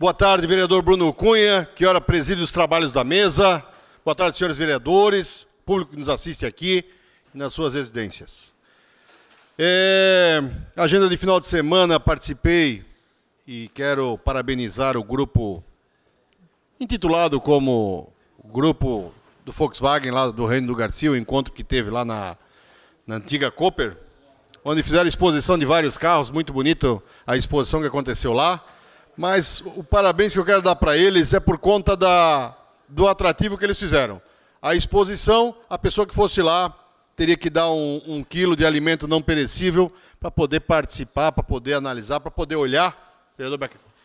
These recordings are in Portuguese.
Boa tarde, vereador Bruno Cunha, que ora preside os trabalhos da mesa. Boa tarde, senhores vereadores, público que nos assiste aqui e nas suas residências. É, agenda de final de semana, participei e quero parabenizar o grupo intitulado como grupo do Volkswagen lá do Reino do Garcia, o encontro que teve lá na, na antiga Cooper, onde fizeram exposição de vários carros, muito bonito a exposição que aconteceu lá mas o parabéns que eu quero dar para eles é por conta do atrativo que eles fizeram. A exposição, a pessoa que fosse lá teria que dar um, quilo de alimento não perecível para poder participar, para poder analisar, para poder olhar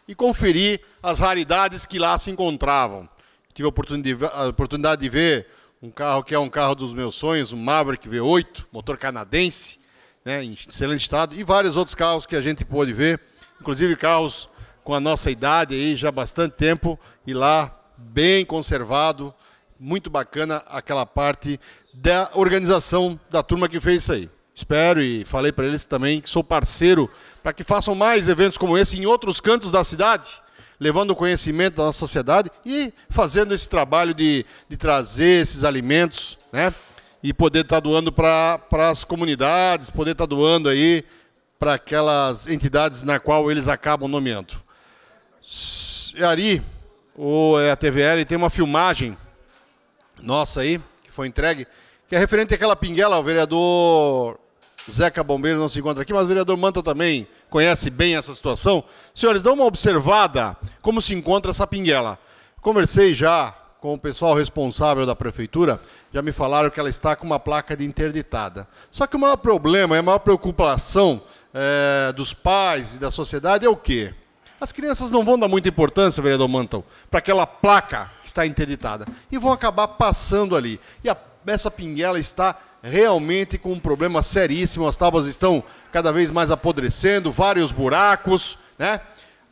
e conferir as raridades que lá se encontravam. Tive a oportunidade, de, a oportunidade de ver um carro que é um carro dos meus sonhos, um Maverick V8, motor canadense, né, em excelente estado, e vários outros carros que a gente pôde ver, inclusive carros com a nossa idade aí já há bastante tempo e lá bem conservado, muito bacana aquela parte da organização da turma que fez isso aí. Espero e falei para eles também que sou parceiro para que façam mais eventos como esse em outros cantos da cidade, levando o conhecimento da nossa sociedade e fazendo esse trabalho de, de trazer esses alimentos, né? E poder estar tá doando para as comunidades, poder estar tá doando aí para aquelas entidades na qual eles acabam nomeando. Ari, ou é a TVL, tem uma filmagem nossa aí, que foi entregue, que é referente àquela pinguela, o vereador Zeca Bombeiro não se encontra aqui, mas o vereador Manta também conhece bem essa situação. Senhores, dão uma observada como se encontra essa pinguela. Conversei já com o pessoal responsável da prefeitura, já me falaram que ela está com uma placa de interditada. Só que o maior problema, a maior preocupação é, dos pais e da sociedade é o quê? As crianças não vão dar muita importância, vereador Mantel, para aquela placa que está interditada. E vão acabar passando ali. E a, essa pinguela está realmente com um problema seríssimo. As tábuas estão cada vez mais apodrecendo, vários buracos, né?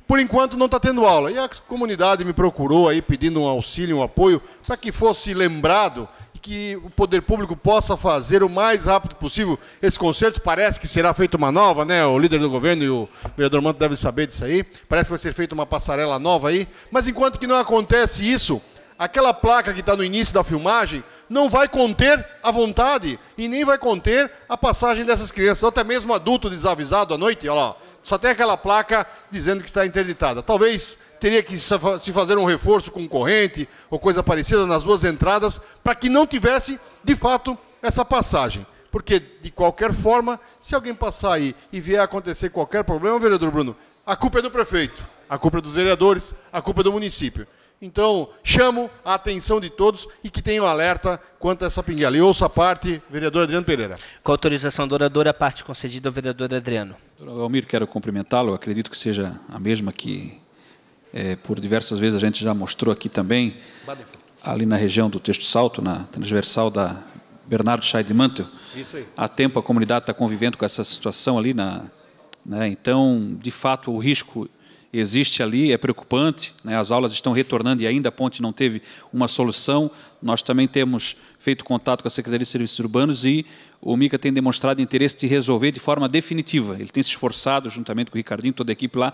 Por enquanto não está tendo aula. E a comunidade me procurou aí pedindo um auxílio, um apoio, para que fosse lembrado que o poder público possa fazer o mais rápido possível esse conserto. Parece que será feita uma nova, né? O líder do governo e o vereador Manto devem saber disso aí. Parece que vai ser feita uma passarela nova aí. Mas enquanto que não acontece isso, aquela placa que está no início da filmagem não vai conter a vontade e nem vai conter a passagem dessas crianças. Ou até mesmo adulto desavisado à noite, olha lá, só tem aquela placa dizendo que está interditada. Talvez teria que se fazer um reforço com corrente ou coisa parecida nas duas entradas para que não tivesse, de fato, essa passagem. Porque, de qualquer forma, se alguém passar aí e vier acontecer qualquer problema, vereador Bruno, a culpa é do prefeito, a culpa é dos vereadores, a culpa é do município. Então, chamo a atenção de todos e que tenham alerta quanto a essa pinguela. E ouço a parte, vereador Adriano Pereira. Com autorização do orador, a parte concedida ao vereador Adriano. Doutor Almir, quero cumprimentá-lo. Acredito que seja a mesma que é, por diversas vezes a gente já mostrou aqui também, ali na região do texto salto, na transversal da Bernardo Scheidmantel. Há tempo a comunidade está convivendo com essa situação ali. Na, né? Então, de fato, o risco existe ali, é preocupante, né? as aulas estão retornando e ainda a ponte não teve uma solução. Nós também temos feito contato com a Secretaria de Serviços Urbanos e o Mica tem demonstrado interesse de resolver de forma definitiva. Ele tem se esforçado, juntamente com o Ricardinho, toda a equipe lá,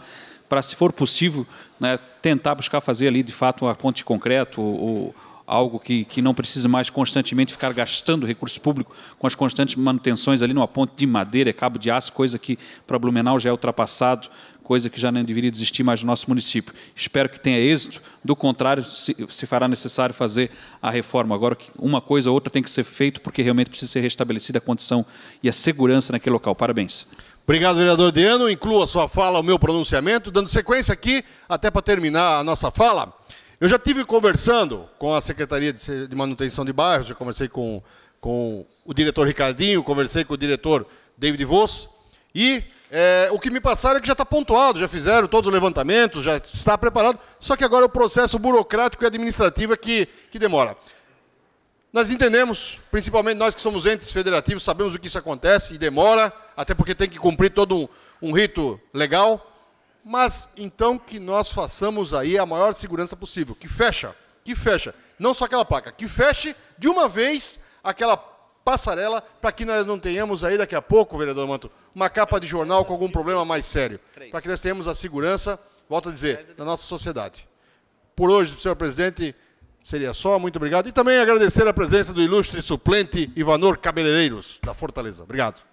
para, se for possível, né, tentar buscar fazer ali, de fato, uma ponte concreta concreto ou, algo que, que não precisa mais constantemente ficar gastando recurso público com as constantes manutenções ali numa ponte de madeira, é cabo de aço, coisa que para Blumenau já é ultrapassado, coisa que já não deveria existir mais no nosso município. Espero que tenha êxito, do contrário, se, se fará necessário fazer a reforma. Agora, uma coisa ou outra tem que ser feito, porque realmente precisa ser restabelecida a condição e a segurança naquele local. Parabéns. Obrigado, vereador Deano. Inclua sua fala, o meu pronunciamento, dando sequência aqui, até para terminar a nossa fala. Eu já tive conversando com a Secretaria de Manutenção de Bairros, já conversei com, com o diretor Ricardinho, conversei com o diretor David Voss, e é, o que me passaram é que já está pontuado, já fizeram todos os levantamentos, já está preparado, só que agora é o processo burocrático e administrativo é que, que demora. Nós entendemos, principalmente nós que somos entes federativos, sabemos o que isso acontece e demora, até porque tem que cumprir todo um, um rito legal, mas então que nós façamos aí a maior segurança possível, que fecha, que fecha, não só aquela placa, que feche de uma vez aquela passarela para que nós não tenhamos aí daqui a pouco, vereador Manto, uma capa de jornal com algum problema mais sério, para que nós tenhamos a segurança, volto a dizer, da nossa sociedade. Por hoje, senhor presidente, seria só, muito obrigado. E também agradecer a presença do ilustre suplente Ivanor Cabeleireiros, da Fortaleza. Obrigado.